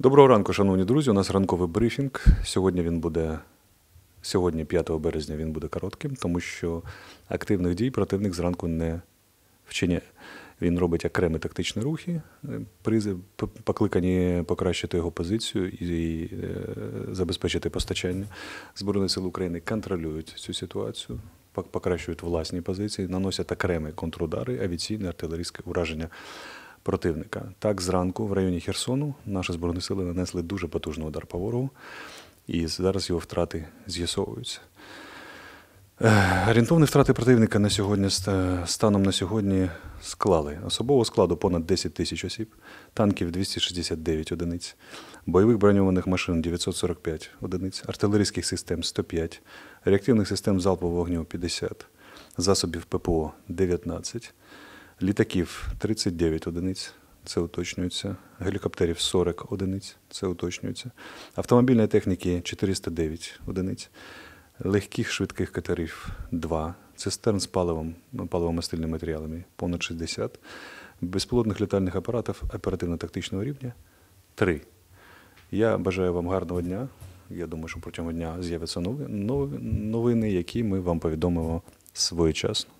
Доброго ранку, шановні друзі. У нас ранковий брифінг. Сьогодні він буде сьогодні, 5 березня, він буде коротким, тому що активних дій противник зранку не вчиняє. Він робить окремі тактичні рухи, е, покликані покращити його позицію і е, забезпечити постачання Збройних сил України контролюють цю ситуацію, покращують власні позиції, наносять окремі контрудари, авіаційне артилерійське ураження противника. Так, зранку, в районі Херсону, наші збройні сили нанесли дуже потужний удар по ворогу, і зараз його втрати з'ясовуються. Е, орієнтовні втрати противника на сьогодні станом на сьогодні склали особового складу понад 10 тисяч осіб, танків 269 одиниць, бойових броньованих машин 945 одиниць, артилерійських систем 105, реактивних систем залпового вогню 50, засобів ППО 19. Літаків 39 одиниць, це уточнюється. Гелікоптерів 40 одиниць, це уточнюється. Автомобільної техніки 409 одиниць, легких швидких катерів 2, цистерн з паливом, паливомастильними матеріалами понад 60, безпілотних літальних апаратів оперативно-тактичного рівня 3. Я бажаю вам гарного дня. Я думаю, що протягом дня з'явиться новини, які ми вам повідомимо своєчасно.